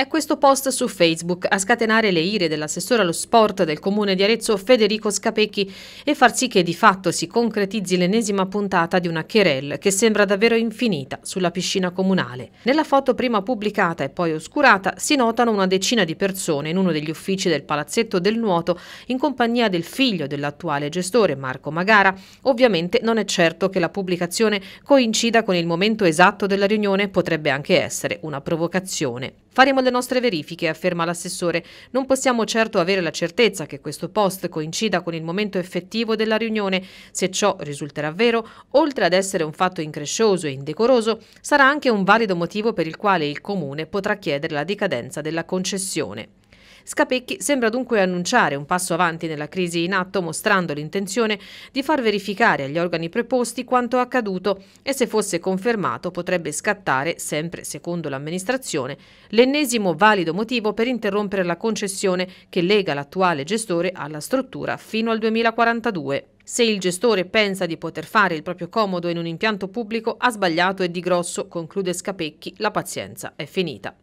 È questo post su Facebook a scatenare le ire dell'assessore allo sport del comune di Arezzo Federico Scapecchi e far sì che di fatto si concretizzi l'ennesima puntata di una querelle che sembra davvero infinita sulla piscina comunale. Nella foto prima pubblicata e poi oscurata si notano una decina di persone in uno degli uffici del palazzetto del nuoto in compagnia del figlio dell'attuale gestore Marco Magara. Ovviamente non è certo che la pubblicazione coincida con il momento esatto della riunione, potrebbe anche essere una provocazione. Faremo del le nostre verifiche, afferma l'assessore. Non possiamo certo avere la certezza che questo post coincida con il momento effettivo della riunione. Se ciò risulterà vero, oltre ad essere un fatto increscioso e indecoroso, sarà anche un valido motivo per il quale il Comune potrà chiedere la decadenza della concessione. Scapecchi sembra dunque annunciare un passo avanti nella crisi in atto mostrando l'intenzione di far verificare agli organi preposti quanto accaduto e se fosse confermato potrebbe scattare, sempre secondo l'amministrazione, l'ennesimo valido motivo per interrompere la concessione che lega l'attuale gestore alla struttura fino al 2042. Se il gestore pensa di poter fare il proprio comodo in un impianto pubblico, ha sbagliato e di grosso, conclude Scapecchi, la pazienza è finita.